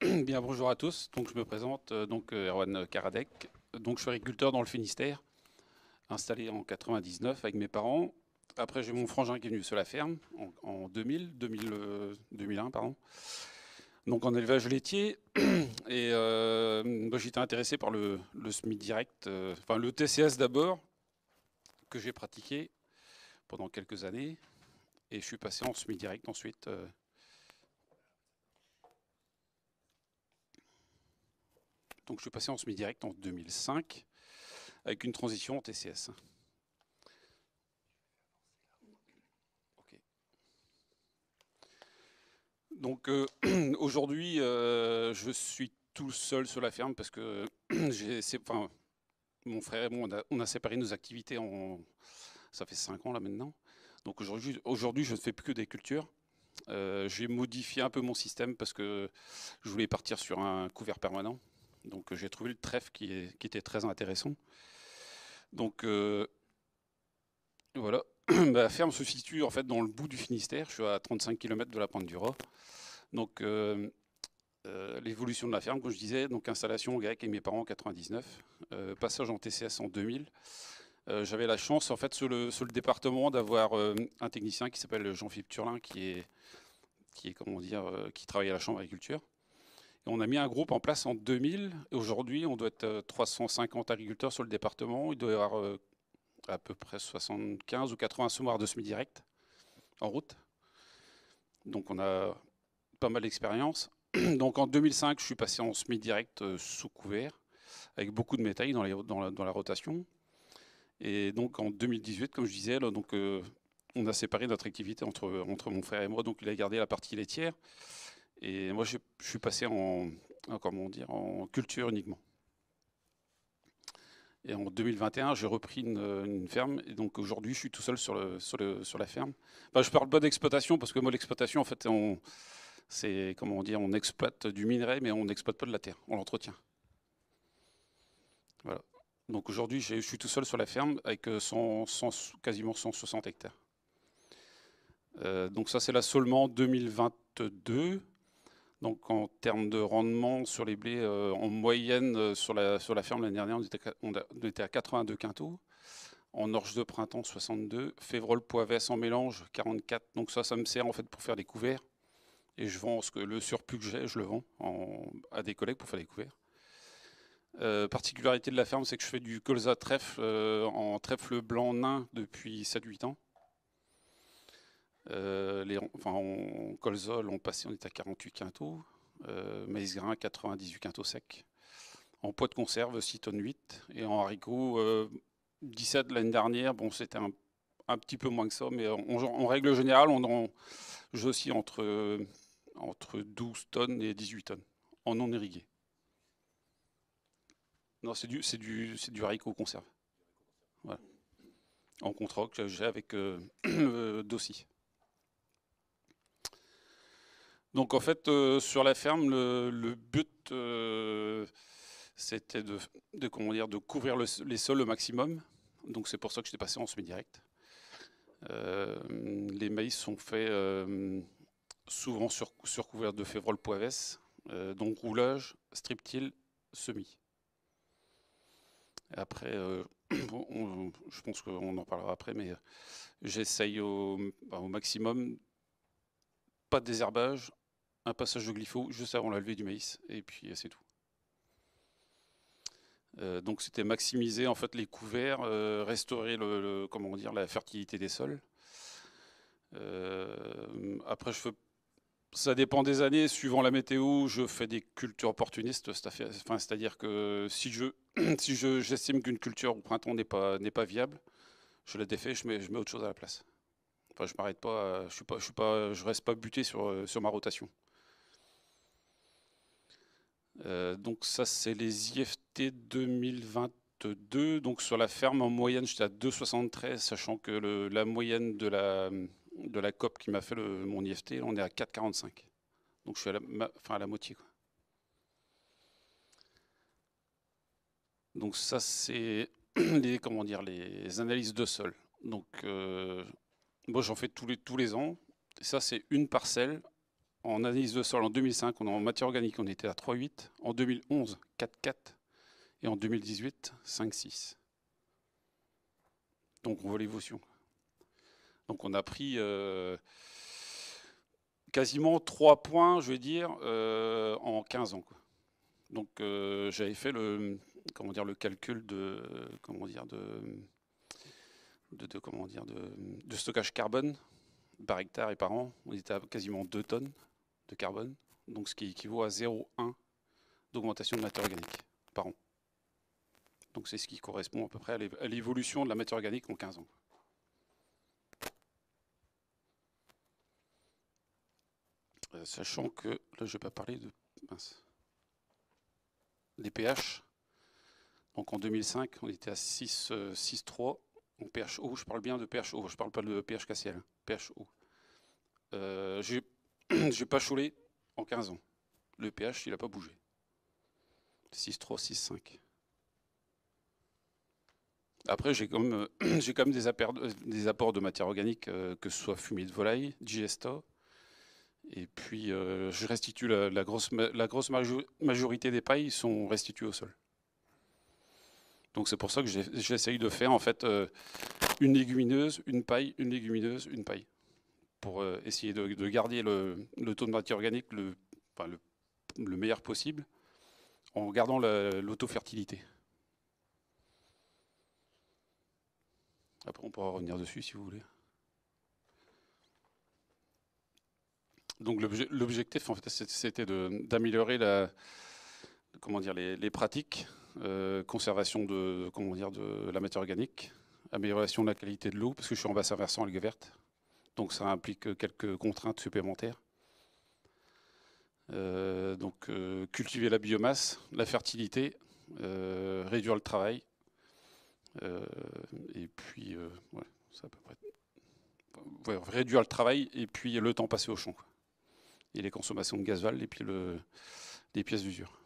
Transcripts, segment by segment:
Bien, bonjour à tous. Donc, je me présente, euh, donc euh, Erwan Karadec. Donc, je suis agriculteur dans le Finistère, installé en 99 avec mes parents. Après, j'ai mon frangin qui est venu sur la ferme en, 2000, 2000 2001, Donc, en élevage laitier. Et euh, bah, j'étais intéressé par le, direct, enfin le TCS d'abord, que j'ai pratiqué pendant quelques années. Et je suis passé en semi direct ensuite Donc je suis passé en semi-direct en 2005 avec une transition en TCS. Donc euh, aujourd'hui, euh, je suis tout seul sur la ferme parce que enfin, mon frère et moi, on a, séparé nos activités. En, ça fait 5 ans là maintenant. Donc aujourd'hui, je ne fais plus que des cultures. Euh, j'ai modifié un peu mon système parce que je voulais partir sur un couvert permanent. Donc euh, j'ai trouvé le trèfle qui, était très intéressant. Donc euh, voilà, la bah, ferme se situe en fait dans le bout du Finistère, je suis à 35 km de la pointe du Roi. Donc euh, l'évolution de la ferme, comme je disais, donc installation au grec et mes parents en 1999, passage en TCS en 2000. J'avais la chance en fait sur le, département d'avoir un technicien qui s'appelle Jean-Philippe Turlin qui est qui est comment dire qui travaille à la chambre d'agriculture on a mis un groupe en place en 2000. et Aujourd'hui, on doit être 350 euh, agriculteurs sur le département. Il doit y avoir euh, à peu près 75 ou 80 semoirs de semis direct en route. Donc on a pas mal d'expérience. Donc en 2005, je suis passé en semi-direct euh, sous couvert, avec beaucoup de métal dans, la, rotation. Et donc en 2018, comme je disais, donc, on a séparé notre activité entre, entre mon frère et moi. Donc il a gardé la partie laitière. Et moi, j'ai je suis passé en, euh, comment dire, en culture uniquement. Et en 2021, j'ai repris une, ferme. Et donc aujourd'hui, je suis tout seul sur, la ferme. Enfin, je parle pas d'exploitation parce que moi, l'exploitation, en fait, on, c'est comment dire, on exploite du minerai, mais on n'exploite pas de la terre. On l'entretient. Voilà. Donc aujourd'hui, je suis tout seul sur la ferme avec euh, quasiment 160 hectares. Euh, donc ça, c'est seulement 2022. Donc en termes de rendement sur les blés, euh, en moyenne euh, sur, la, sur la ferme l'année dernière, on était, à 82 quintaux. En orge de printemps, 62. Févrole poivesse en mélange, 44. Donc ça, ça me sert en fait pour faire des couverts. Et je vends ce le surplus que j'ai, je le vends à des collègues pour faire des couverts. Euh, particularité de la ferme, c'est que je fais du colza trèfle en trèfle blanc nain depuis 7-8 ans. En euh, les, on, colzol, on passait, était à 48 quintaux. Euh, maïs grain, 98 quintaux secs. En poids de conserve, 6 tonnes 8. Et en haricots, 17 euh, l'année dernière. Bon, c'était un, petit peu moins que ça, mais en règle générale, on en, aussi entre, 12 euh, tonnes et 18 tonnes en non irrigué. Non, c'est du, du, du haricot conserve. En contre j'ai avec euh, Dossi. Donc en fait, euh, sur la ferme, le, but, euh, c'était de, comment dire, de couvrir les sols au maximum. Donc c'est pour ça que j'étais passé en semi-direct. Euh, les maïs sont faits souvent sur, sur couvert de févrole poivès, donc roulage, strip-till, semis. Après, je pense qu'on en parlera après, mais j'essaye au bah, maximum pas de désherbage, un passage de glypho juste avant la levée du maïs, et puis euh, c'est tout. Euh, donc c'était maximiser en fait les couverts, euh, restaurer le, la fertilité des sols. après, je fais, ça dépend des années. Suivant la météo, je fais des cultures opportunistes. C'est-à-dire que si je si j'estime qu'une culture au printemps n'est pas pas viable, je la défais, je je mets autre chose à la place je m'arrête euh, pas, je suis pas, je reste pas buté sur, euh, sur ma rotation. Euh, donc ça, c'est les IFT 2022. Donc sur la ferme, en moyenne, j'étais à 2,73, sachant que la moyenne de la, de la COP qui m'a fait mon IFT, on est à 4,45. Donc je suis à la, moitié. Donc ça, c'est les, comment dire, les analyses de sol. Donc moi, j'en fais tous les, tous les ans. ça, c'est une parcelle. En analyse de sol, en 2005, on, en matière organique, on était à 3,8. En 2011, 4,4. Et en 2018, 5,6. Donc, on voit l'évolution. Donc, on a pris euh, quasiment 3 points, je vais dire, euh, en 15 ans. Donc, euh, j'avais fait le, comment dire, le calcul de, comment dire, de, de, comment dire, de, stockage carbone par hectare et par an. On était à quasiment 2 tonnes de carbone, donc ce qui équivaut à 0,1 d'augmentation de matière organique par an. Donc c'est ce qui correspond à peu près à l'évolution de la matière organique en 15 ans. Euh, sachant que, là je vais pas parler de, des pH. Donc en 2005, on était à 6,3. Euh, je parle bien de PHO, je parle pas de PHKCL, hein. PHO. Euh, j'ai, pas choulé en 15 ans. Le pH, il n'a pas bougé. 6, 3, 6, 5. Après, j'ai quand même, euh, euh, des, apports, de matière organique, euh, que ce soit fumée de volaille, digesta. Et puis, je restitue la, grosse, la grosse majorité des pailles sont restituées au sol. Donc c'est pour ça que j'essaye de faire en fait euh, une légumineuse, une paille, une légumineuse, une paille, pour euh, essayer de, garder le, taux de matière organique le, le, meilleur possible en gardant l'autofertilité. Après, on pourra revenir dessus si vous voulez. Donc l'objectif, en fait, c'était d'améliorer la, comment dire, les, pratiques, euh, conservation de, comment dire, de la matière organique, amélioration de la qualité de l'eau, parce que je suis en bassin versant algues verte, donc ça implique quelques contraintes supplémentaires. Euh, donc euh, cultiver la biomasse, la fertilité, réduire le travail, et puis réduire le travail et puis le temps passé au champ, et les consommations de gasoil et puis le, les pièces d'usure.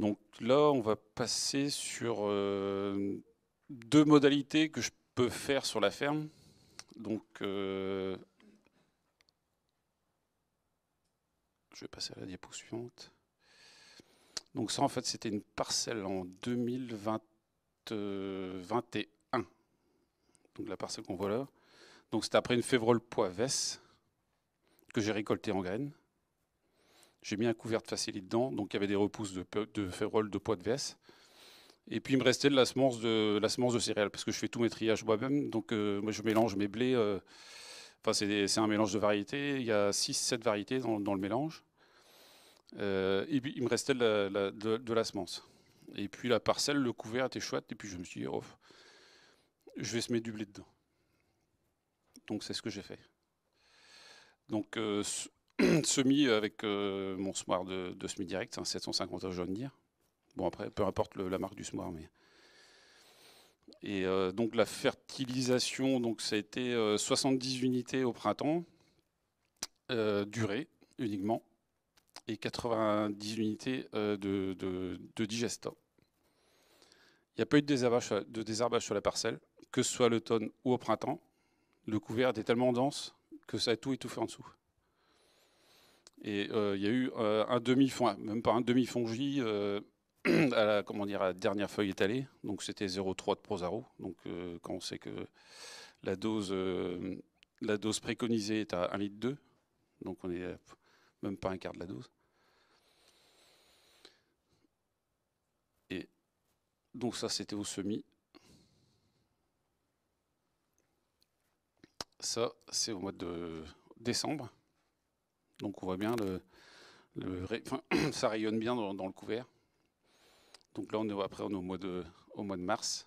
Donc là, on va passer sur euh, deux modalités que je peux faire sur la ferme. Donc, euh, je vais passer à la diapo suivante. Donc ça, en fait, c'était une parcelle en 2021. Euh, Donc la parcelle qu'on voit là. Donc c'était après une févrole Poivesse que j'ai récoltée en graines. J'ai mis un couvert de dedans, donc il y avait des repousses de, de de poids de vs. Et puis il me restait de la semence de, la semence de céréales, parce que je fais tous mes triages moi-même. Donc euh, moi je mélange mes blés. Euh, enfin c'est un mélange de variétés. Il y a 6-7 variétés dans, le mélange. Euh, et puis il me restait de la, semence. Et puis la parcelle, le couvert était chouette. Et puis je me suis dit, oh, je vais se mettre du blé dedans. Donc c'est ce que j'ai fait. Donc semi euh, avec euh, mon de, semi direct, 750 hein, heures je viens de dire. Bon, après, peu importe la marque du smoire mais. Et euh, donc la fertilisation, donc ça a été 70 unités au printemps, durée uniquement, et 90 unités de, de, Il n'y a pas eu de désherbage, de sur la parcelle, que ce soit l'automne ou au printemps. Le couvert était tellement dense que ça a tout étouffé en dessous. Et euh, il y a eu euh, un demi-fond, même pas un demi fongie euh, à la, comment dire, dernière feuille étalée. Donc c'était 0,3 de Prozaro. Donc quand on sait que la dose, la dose préconisée est à 1,2 litre, donc on est même pas un quart de la dose. Et donc ça, c'était au semi. Ça, c'est au mois de décembre. Donc on voit bien, le, ça rayonne bien dans, le couvert. Donc là, on est, après, au mois de, mars.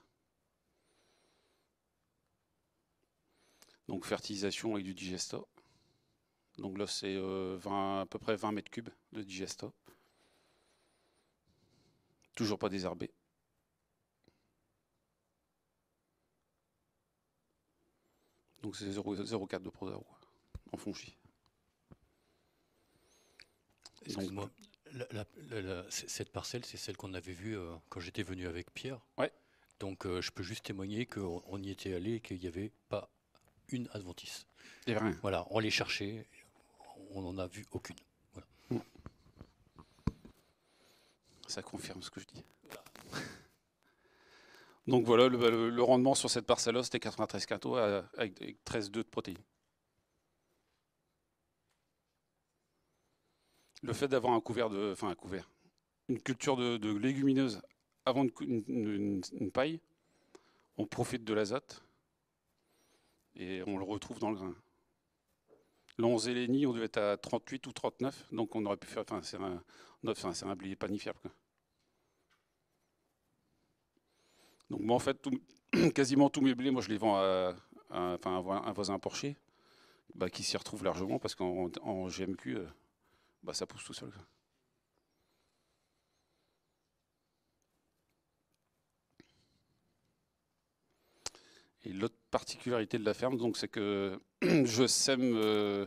Donc fertilisation avec du digesto. Donc là, c'est euh, à peu près 20 mètres cubes de digesto. Toujours pas désherbé. Donc c'est 0,4 de prosaure en fongi. Excuse-moi. cette parcelle, c'est celle qu'on avait vue euh, quand j'étais venu avec Pierre. Ouais. Donc euh, je peux juste témoigner qu'on on y était allé et qu'il n'y avait pas une adventice. C'est vrai. Voilà, on les cherchait, on n'en a vu aucune. Mm. Ça confirme ce que je dis. Donc voilà, le, rendement sur cette parcelle-là, c'était 93 kato euh, avec 13,2 de protéines. le fait d'avoir un couvert de, enfin un couvert, une culture de, légumineuse légumineuses avant une, paille, on profite de l'azote et on le retrouve dans le grain. L'onze et les on devait être à 38 ou 39, donc on aurait pu faire, enfin, c'est un, blé panifiable. Donc moi, en fait, quasiment tous mes blés, moi, je les vends à, un voisin porcher, bah, qui s'y retrouve largement parce qu'en GMQ, euh, bah, ça pousse tout seul. Et l'autre particularité de la ferme, donc, c'est que je sème, euh,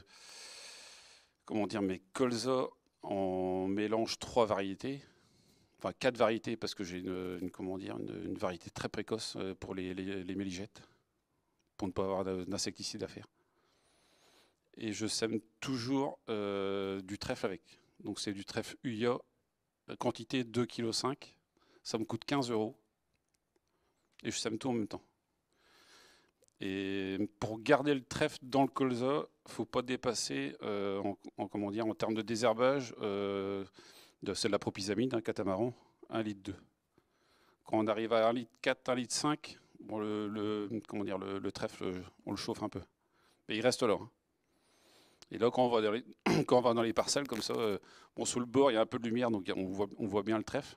comment dire, mes colza en mélange trois variétés, enfin quatre variétés parce que j'ai une, comment dire, une, variété très précoce euh, pour les, les, méligettes, pour ne pas avoir d'insecticides à faire et je sème toujours euh, du trèfle avec. Donc c'est du trèfle Uya, quantité 2,5 kg. Ça me coûte 15 euros et je sème tout en même temps. Et pour garder le trèfle dans le colza, il ne faut pas dépasser euh, en, comment dire, en termes de désherbage, euh, de, c'est de la propisamide, hein, un catamaran, 1 litre 2. Quand on arrive à 1 litre 4, 1 litre 5, le, comment dire, le, trèfle, on le chauffe un peu. Mais il reste là. Hein. Et là, quand on va dans les, parcelles, comme ça, euh, bon, sous le bord, il y a un peu de lumière, donc on voit, bien le trèfle.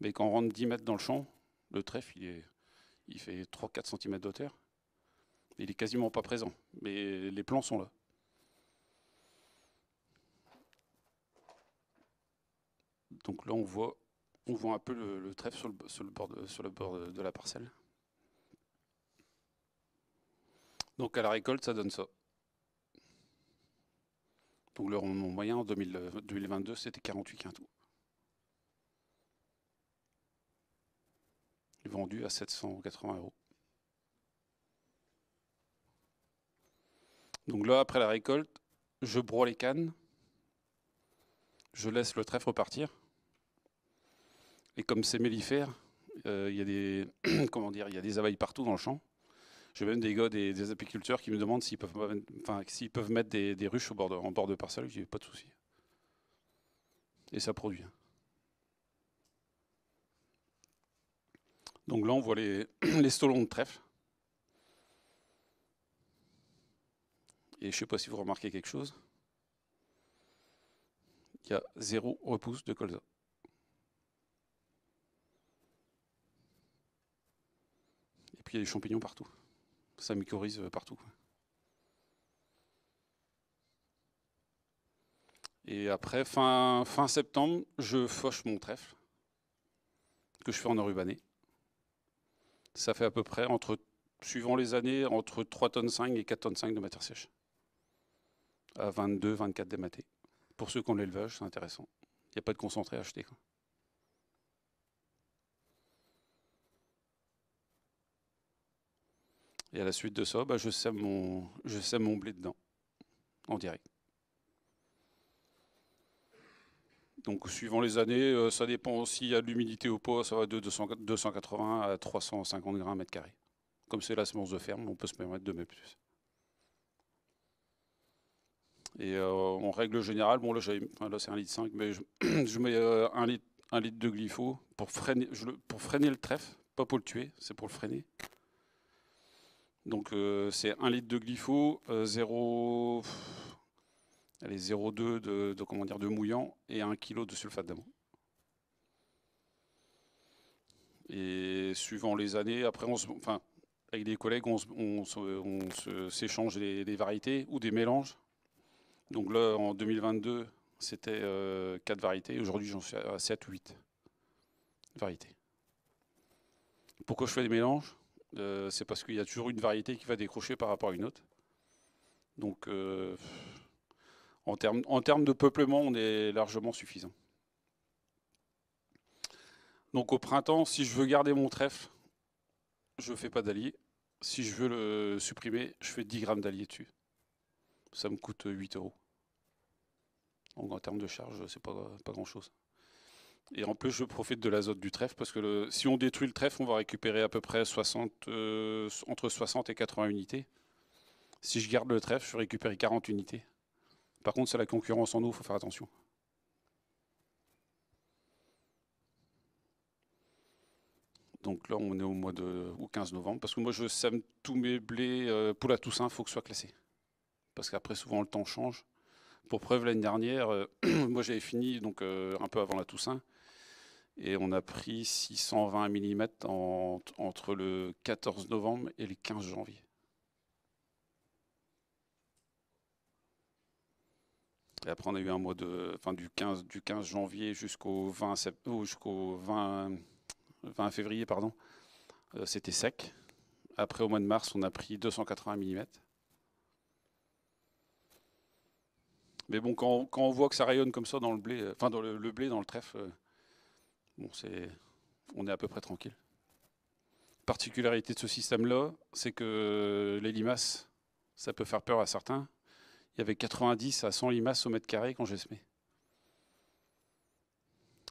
Mais quand on rentre 10 mètres dans le champ, le trèfle, il, est, il fait 3-4 cm de hauteur. Il est quasiment pas présent, mais les plans sont là. Donc là, on voit, on voit un peu le, trèfle sur le, bord, de la parcelle. Donc à la récolte, ça donne ça. Donc le rendement moyen en 2022, euh, c'était 48 quintaux. Vendu à 780 euros. Donc là, après la récolte, je broie les cannes, je laisse le trèfle repartir. Et comme c'est mellifère, euh, il y a des comment dire, il y a des abeilles partout dans le champ. J'ai même des gars, des, des, apiculteurs qui me demandent s'ils peuvent, s'ils peuvent mettre des, ruches en bord de parcelle. Je pas de souci. Et ça produit. Hein. Donc là, on voit les, les stolons de trèfle. Et je ne sais pas si vous remarquez quelque chose. Il y a zéro repousse de colza. Et puis il y a des champignons partout ça mycorhize euh, partout. Et après, fin, fin septembre, je fauche mon trèfle, que je fais en urbané. Ça fait à peu près, entre, suivant les années, entre 3 tonnes 5 et 4 tonnes 5 de matière sèche. À 22, 24 dématés. Pour ceux qui ont l'élevage, c'est intéressant. Il n'y a pas de concentré à acheter. Et à la suite de ça, bah, je, sème mon, je sème mon blé dedans, en direct. Donc, suivant les années, euh, ça dépend aussi y l'humidité au pas, ça va de 280 à 350 grammes mètre carré. Comme c'est la semence de ferme, on peut se permettre de mettre plus. Et euh, en règle générale, bon là, là c'est 1,5 litre, 5, mais je, mets 1 euh, un, litre, un de glypho pour freiner le trèfle, pas pour le tuer, c'est pour le freiner. Donc euh, c'est 1 litre de glypho, euh, Allez, 0,2 de, comment dire, de mouillant et 1 kg de sulfate d'amont. Et suivant les années, après, on se, enfin, avec des collègues, on, s'échange des, variétés ou des mélanges. Donc là, en 2022, c'était 4 euh, variétés. Aujourd'hui, j'en suis à 7 8 variétés. Pourquoi je fais des mélanges euh, c'est parce qu'il y a toujours une variété qui va décrocher par rapport à une autre. Donc, euh, en termes de peuplement, on est largement suffisant. Donc, au printemps, si je veux garder mon trèfle, je ne fais pas d'allier. Si je veux le supprimer, je fais 10 grammes d'allier dessus. Ça me coûte 8 euros. Donc, en termes de charge, c'est pas, pas grand-chose. Et en plus, je profite de l'azote du trèfle parce que si on détruit le trèfle, on va récupérer à peu près 60, euh, entre 60 et 80 unités. Si je garde le trèfle, je récupérer 40 unités. Par contre, c'est la concurrence en eau, il faut faire attention. Donc là, on est au mois de au 15 novembre. Parce que moi, je sème tous mes blés euh, pour la Toussaint, il faut que ce soit classé. Parce qu'après, souvent, le temps change. Pour preuve, l'année dernière, euh, moi, j'avais fini donc un peu avant la Toussaint. Et on a pris 620 mm entre le 14 novembre et le 15 janvier. Et après, on a eu un mois de, du 15, du 15 janvier jusqu'au 20, euh, jusqu'au 20, février, pardon. Euh, c'était sec. Après, au mois de mars, on a pris 280 mm. Mais bon, quand, on voit que ça rayonne comme ça dans le blé, euh, enfin, dans le blé, dans le trèfle, Bon, on est à peu près tranquille. Particularité de ce système-là, c'est que les limaces, ça peut faire peur à certains. Il y avait 90 à 100 limaces au mètre carré quand j'ai semé.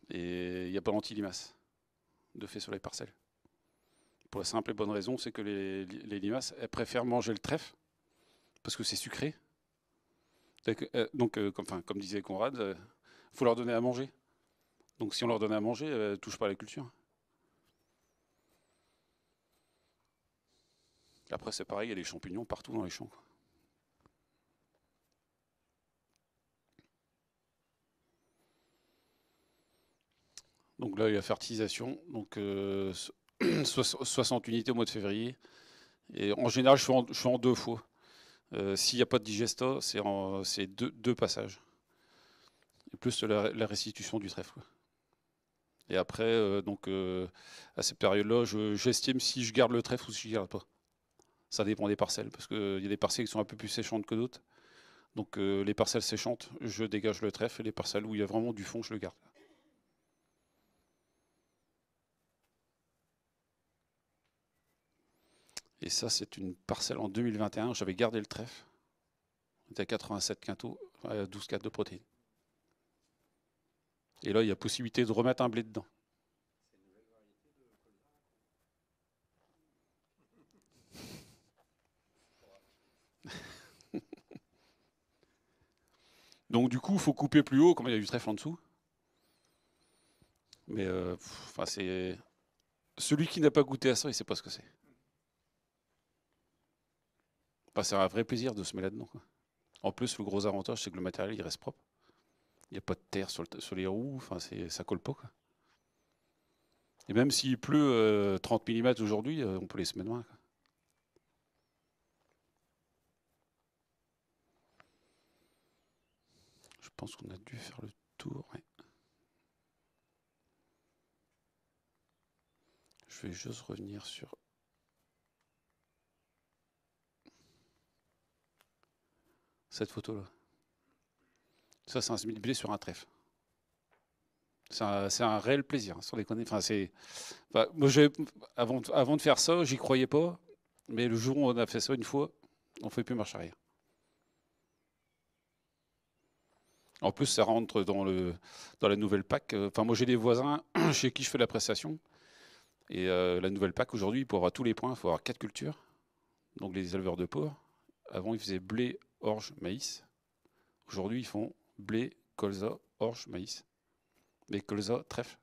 Et il n'y a pas d'anti-limaces de fait sur les parcelles. Pour la simple et bonne raison, c'est que les, limaces, elles préfèrent manger le trèfle parce que c'est sucré. Euh, donc, euh, comme, disait Conrad, il euh, faut leur donner à manger. Donc si on leur donne à manger, ne euh, touche pas à la culture. Après, c'est pareil, il y a des champignons partout dans les champs. Donc là, il y a fertilisation, donc 60 euh, unités au mois de février. Et en général, je suis en, deux fois. Euh, s'il n'y a pas de digesta, c'est deux, deux, passages. Et plus la restitution du trèfle. Et après, euh, donc, euh, à cette période-là, j'estime si je garde le trèfle ou si je ne garde pas. Ça dépend des parcelles, parce qu'il y a des parcelles qui sont un peu plus séchantes que d'autres. Donc euh, les parcelles séchantes, je dégage le trèfle, et les parcelles où il y a vraiment du fond, je le garde. Et ça, c'est une parcelle en 2021, j'avais gardé le trèfle. On était à 87 quintaux, 12 4 de protéines. Et là, il y a possibilité de remettre un blé dedans. Donc du coup, il faut couper plus haut, comme il y a du trèfle en dessous. Mais euh, c'est celui qui n'a pas goûté à ça, il ne sait pas ce que c'est. c'est un vrai plaisir de se mettre là-dedans. En plus, le gros avantage, c'est que le matériel, il reste propre. Il n'y a pas de terre sur, les roues, enfin, ça colle pas. Et même s'il pleut 30 euh, mm aujourd'hui, euh, on peut les semer loin. Je pense qu'on a dû faire le tour. Je vais juste revenir sur cette photo-là. Ça, c'est un sur un trèfle. C'est un, réel plaisir, hein, les Enfin, avant, avant de faire ça, j'y croyais pas. Mais le jour où on a fait ça une fois, on ne fait plus marche arrière. En plus, ça rentre dans, le, dans la nouvelle PAC. Enfin, moi, j'ai des voisins chez qui je fais la prestation. Et euh, la nouvelle PAC, aujourd'hui, pour avoir tous les points, il faut avoir quatre cultures. Donc, les éleveurs de porc. Avant, ils faisaient blé, orge, maïs. Aujourd'hui, ils font blé, colza, orge, maïs. Mais colza, trèfle.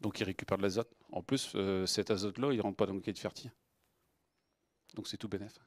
Donc il récupère de l'azote. En plus, euh, cet azote-là, il ne rentre pas dans le quai de fertile. Donc c'est tout bénéfique.